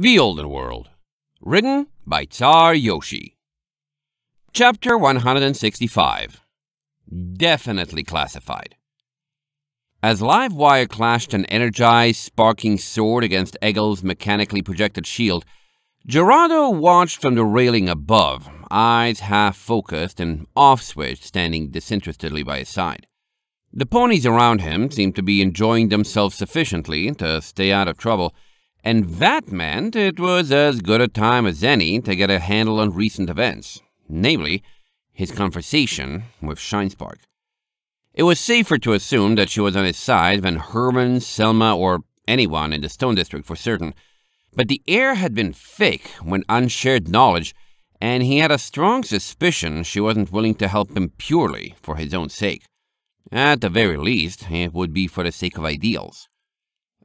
The Olden World, written by Tsar Yoshi. Chapter 165 Definitely Classified. As live wire clashed an energized, sparking sword against Egel's mechanically projected shield, Gerardo watched from the railing above, eyes half focused and off switched, standing disinterestedly by his side. The ponies around him seemed to be enjoying themselves sufficiently to stay out of trouble and that meant it was as good a time as any to get a handle on recent events, namely, his conversation with Shinespark. It was safer to assume that she was on his side than Herman, Selma, or anyone in the Stone District for certain, but the air had been thick when unshared knowledge, and he had a strong suspicion she wasn't willing to help him purely for his own sake. At the very least, it would be for the sake of ideals.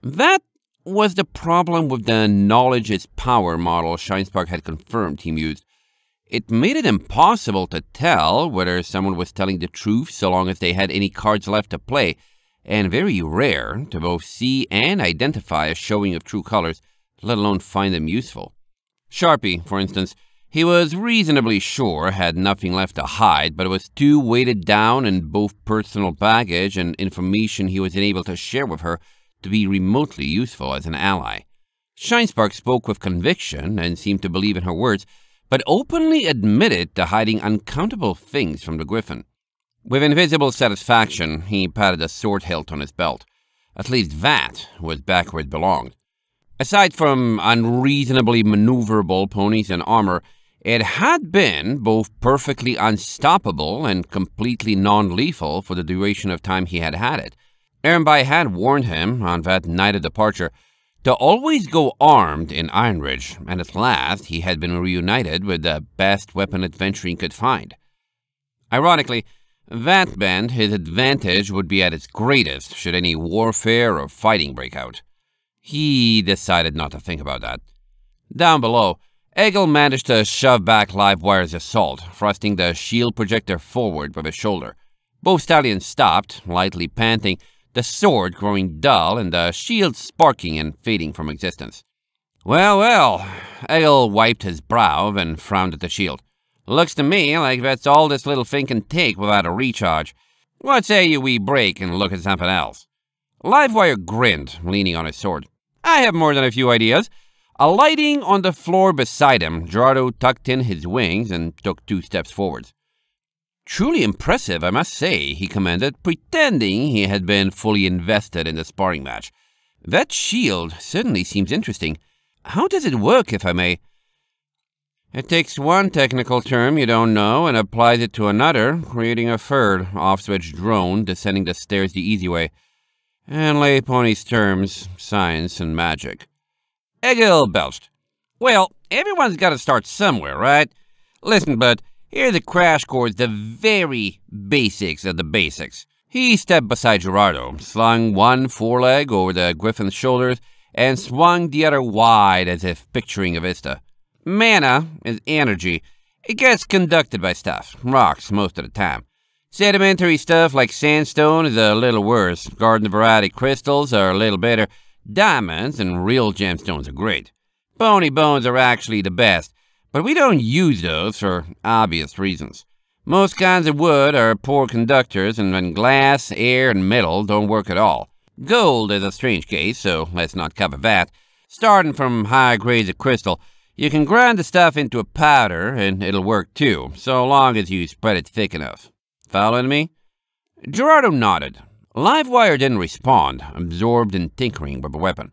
That was the problem with the knowledge is power model Shinespark had confirmed He mused, It made it impossible to tell whether someone was telling the truth so long as they had any cards left to play, and very rare to both see and identify a showing of true colors, let alone find them useful. Sharpie, for instance, he was reasonably sure had nothing left to hide, but was too weighted down in both personal baggage and information he was unable to share with her to be remotely useful as an ally. Shinespark spoke with conviction and seemed to believe in her words, but openly admitted to hiding uncountable things from the Griffin. With invisible satisfaction, he patted a sword hilt on his belt. At least that was back where it belonged. Aside from unreasonably maneuverable ponies and armor, it had been both perfectly unstoppable and completely non-lethal for the duration of time he had had it. Ehrenby had warned him on that night of departure to always go armed in Ironridge, and at last he had been reunited with the best weapon adventuring could find. Ironically, that meant his advantage would be at its greatest should any warfare or fighting break out. He decided not to think about that. Down below, Egil managed to shove back Livewire's assault, thrusting the shield projector forward with his shoulder. Both stallions stopped, lightly panting, the sword growing dull and the shield sparking and fading from existence. Well, well, Ale wiped his brow and frowned at the shield. Looks to me like that's all this little thing can take without a recharge. What say you we break and look at something else? Livewire grinned, leaning on his sword. I have more than a few ideas. Alighting on the floor beside him, Gerardo tucked in his wings and took two steps forwards. Truly impressive, I must say, he commented, pretending he had been fully invested in the sparring match. That shield certainly seems interesting. How does it work, if I may? It takes one technical term you don't know and applies it to another, creating a third off-switch drone descending the stairs the easy way. And lay pony's terms, science and magic. Egil belched. Well, everyone's got to start somewhere, right? Listen, bud, here are the crash course the very basics of the basics. He stepped beside Gerardo, slung one foreleg over the griffin's shoulders, and swung the other wide as if picturing a vista. Mana is energy. It gets conducted by stuff, rocks most of the time. Sedimentary stuff like sandstone is a little worse, garden variety crystals are a little better, diamonds and real gemstones are great. Bony bones are actually the best, but we don't use those for obvious reasons. Most kinds of wood are poor conductors, and glass, air, and metal don't work at all. Gold is a strange case, so let's not cover that. Starting from high grades of crystal, you can grind the stuff into a powder and it'll work too, so long as you spread it thick enough. Following me? Gerardo nodded. Livewire didn't respond, absorbed in tinkering with the weapon.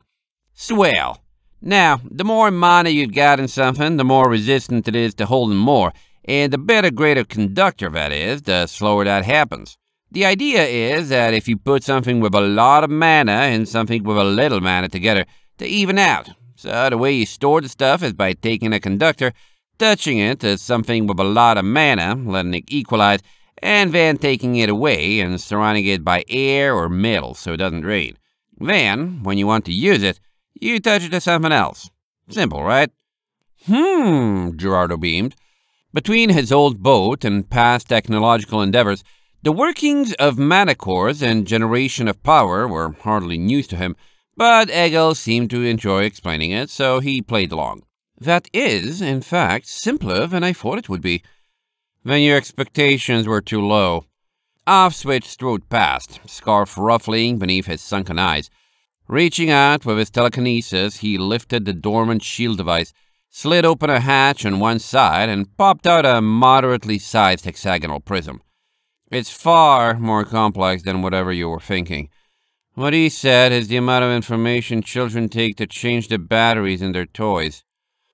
Swell, now, the more mana you've got in something, the more resistant it is to holding more, and the better grade of conductor that is, the slower that happens. The idea is that if you put something with a lot of mana and something with a little mana together, they even out. So the way you store the stuff is by taking a conductor, touching it to something with a lot of mana, letting it equalize, and then taking it away and surrounding it by air or metal so it doesn't drain. Then, when you want to use it, you touch it to something else. Simple, right? Hmm, Gerardo beamed. Between his old boat and past technological endeavors, the workings of manacores and generation of power were hardly news to him, but Eggle seemed to enjoy explaining it, so he played along. That is, in fact, simpler than I thought it would be. Then your expectations were too low. Offswitch strode past, scarf ruffling beneath his sunken eyes. Reaching out with his telekinesis, he lifted the dormant shield device, slid open a hatch on one side, and popped out a moderately sized hexagonal prism. It's far more complex than whatever you were thinking. What he said is the amount of information children take to change the batteries in their toys.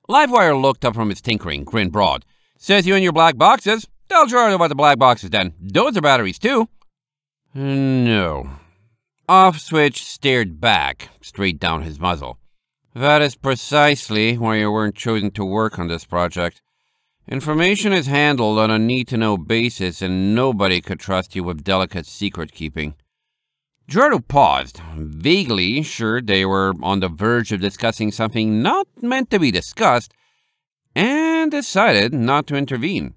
Livewire looked up from his tinkering, grinned broad. Says you in your black boxes? Tell Gerardo about the black boxes then. Those are batteries too. No, off switch stared back, straight down his muzzle. That is precisely why you weren't chosen to work on this project. Information is handled on a need-to-know basis, and nobody could trust you with delicate secret keeping. Gerardo paused, vaguely sure they were on the verge of discussing something not meant to be discussed, and decided not to intervene.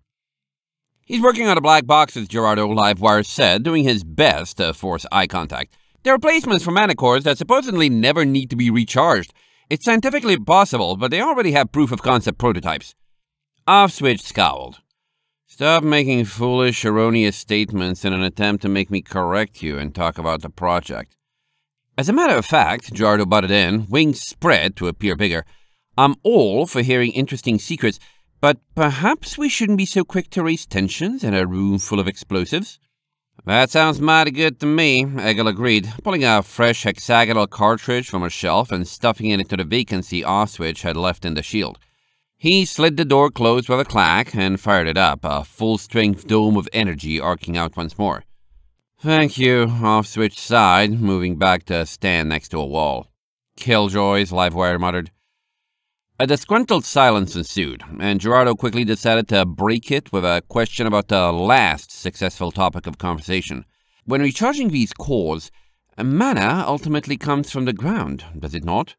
He's working on a black box, as Gerardo Livewire said, doing his best to force eye contact. They're replacements for cores that supposedly never need to be recharged. It's scientifically possible, but they already have proof-of-concept prototypes. Offswitch scowled. Stop making foolish, erroneous statements in an attempt to make me correct you and talk about the project. As a matter of fact, Jardo butted in, wings spread to appear bigger. I'm all for hearing interesting secrets, but perhaps we shouldn't be so quick to raise tensions in a room full of explosives. That sounds mighty good to me, Egil agreed, pulling a fresh hexagonal cartridge from a shelf and stuffing it into the vacancy Oswich had left in the shield. He slid the door closed with a clack and fired it up, a full-strength dome of energy arcing out once more. Thank you, Offswitch sighed, moving back to stand next to a wall. Killjoys, Livewire muttered. A uh, disgruntled silence ensued, and Gerardo quickly decided to break it with a question about the last successful topic of conversation. When recharging these cores, mana ultimately comes from the ground, does it not?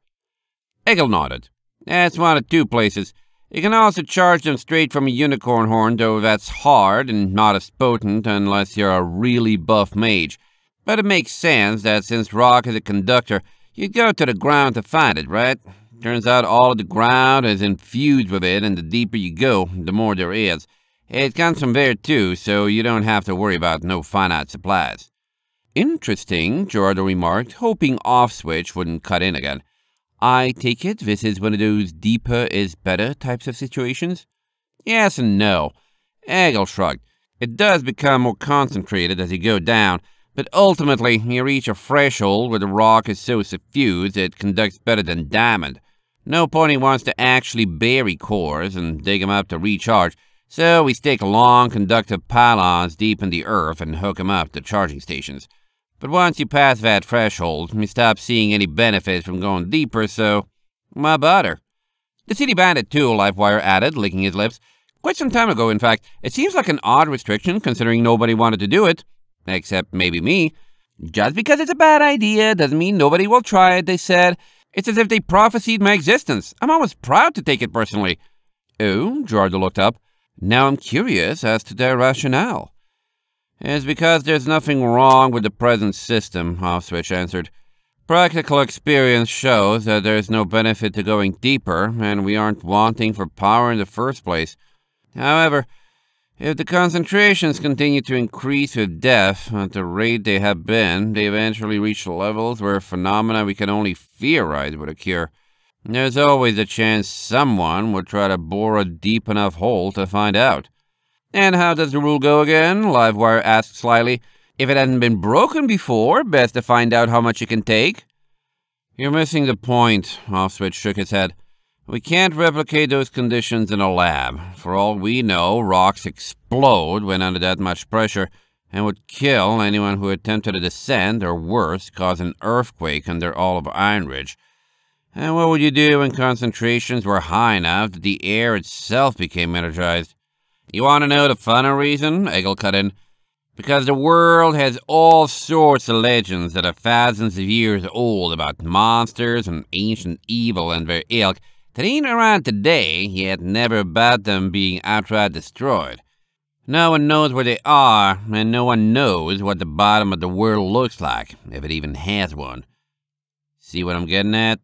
Egil nodded. That's one of two places. You can also charge them straight from a unicorn horn, though that's hard and not as potent unless you're a really buff mage. But it makes sense that since rock is a conductor, you'd go to the ground to find it, right? Turns out all of the ground is infused with it, and the deeper you go, the more there is. It comes from there too, so you don't have to worry about no finite supplies. Interesting, Gerardo remarked, hoping off-switch wouldn't cut in again. I take it this is one of those deeper is better types of situations? Yes and no. Eggle shrugged. It does become more concentrated as you go down, but ultimately you reach a threshold where the rock is so suffused it conducts better than diamond. No point he wants to actually bury cores and dig 'em up to recharge, so we stick long conductive pylons deep in the earth and hook 'em up to charging stations. But once you pass that threshold, we stop seeing any benefits from going deeper, so my butter. The city bandit too, Lifewire added, licking his lips. Quite some time ago, in fact. It seems like an odd restriction considering nobody wanted to do it. Except maybe me. Just because it's a bad idea doesn't mean nobody will try it, they said. It's as if they prophesied my existence. I'm almost proud to take it personally. Oh, Gerardo looked up. Now I'm curious as to their rationale. It's because there's nothing wrong with the present system, Hofswitch answered. Practical experience shows that there's no benefit to going deeper, and we aren't wanting for power in the first place. However, if the concentrations continue to increase with death at the rate they have been, they eventually reach levels where phenomena we can only theorize would occur. There's always a chance someone would try to bore a deep enough hole to find out. And how does the rule go again? Livewire asked slyly. If it hadn't been broken before, best to find out how much you can take. You're missing the point, Offswitch shook his head. We can't replicate those conditions in a lab. For all we know, rocks explode when under that much pressure and would kill anyone who attempted a descent, or worse, cause an earthquake under all of Iron Ridge. And what would you do when concentrations were high enough that the air itself became energized? You want to know the funner reason? Eggle cut in. Because the world has all sorts of legends that are thousands of years old about monsters and ancient evil and their ilk, that ain't around today, yet never about them being outright destroyed. No one knows where they are, and no one knows what the bottom of the world looks like, if it even has one. See what I'm getting at?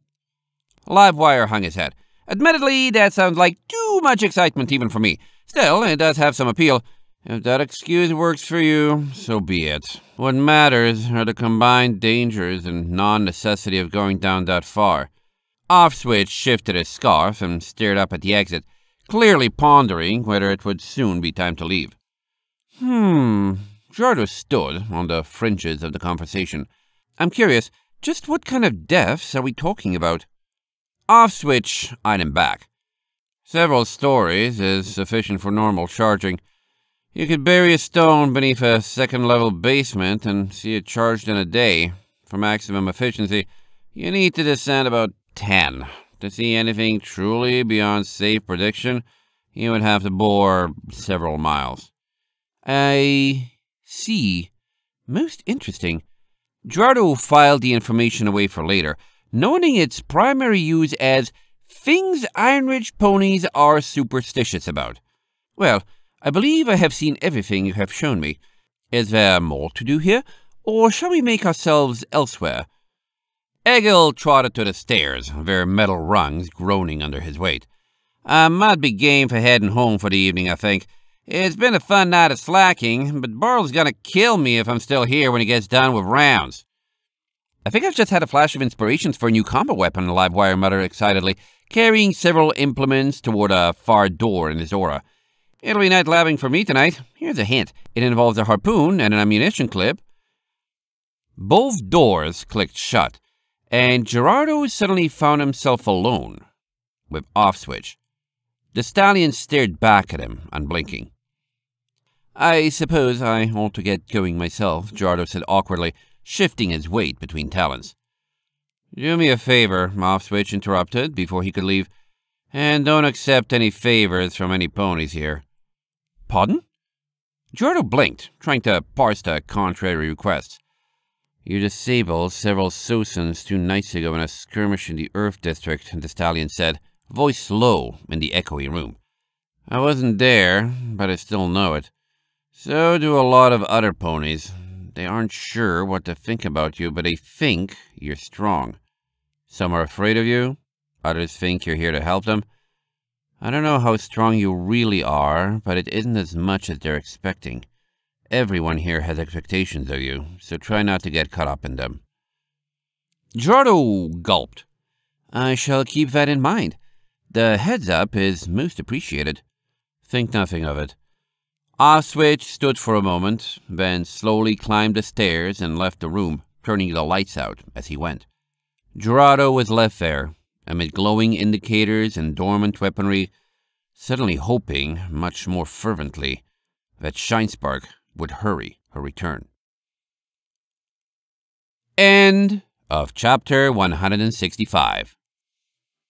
Livewire hung his head. Admittedly, that sounds like too much excitement even for me. Still, it does have some appeal. If that excuse works for you, so be it. What matters are the combined dangers and non-necessity of going down that far. Offswitch shifted his scarf and stared up at the exit, clearly pondering whether it would soon be time to leave. Hmm. Jardo stood on the fringes of the conversation. I'm curious, just what kind of deaths are we talking about? Offswitch eyed him back. Several stories is sufficient for normal charging. You could bury a stone beneath a second-level basement and see it charged in a day. For maximum efficiency, you need to descend about 10. To see anything truly beyond safe prediction, you would have to bore several miles. I see. Most interesting. Gerardo filed the information away for later, noting its primary use as things Iron Ridge ponies are superstitious about. Well, I believe I have seen everything you have shown me. Is there more to do here, or shall we make ourselves elsewhere? Egil trotted to the stairs, their metal rungs groaning under his weight. I might be game for heading home for the evening, I think. It's been a fun night of slacking, but Burl's gonna kill me if I'm still here when he gets done with rounds. I think I've just had a flash of inspirations for a new combo weapon, Livewire muttered excitedly, carrying several implements toward a far door in his aura. It'll be night labbing for me tonight. Here's a hint. It involves a harpoon and an ammunition clip. Both doors clicked shut and Gerardo suddenly found himself alone, with off switch. The stallion stared back at him, unblinking. I suppose I ought to get going myself, Gerardo said awkwardly, shifting his weight between talons. Do me a favor, Offswitch interrupted before he could leave, and don't accept any favors from any ponies here. Pardon? Gerardo blinked, trying to parse the contrary request. You disabled several Sousans two nights ago in a skirmish in the Earth District, the stallion said, voice low in the echoey room. I wasn't there, but I still know it. So do a lot of other ponies. They aren't sure what to think about you, but they think you're strong. Some are afraid of you, others think you're here to help them. I don't know how strong you really are, but it isn't as much as they're expecting. Everyone here has expectations of you, so try not to get caught up in them. Gerardo gulped. I shall keep that in mind. The heads up is most appreciated. Think nothing of it. Oswich stood for a moment, then slowly climbed the stairs and left the room, turning the lights out as he went. Gerardo was left there, amid glowing indicators and dormant weaponry, suddenly hoping, much more fervently, that Shinespark would hurry her return. End of chapter 165.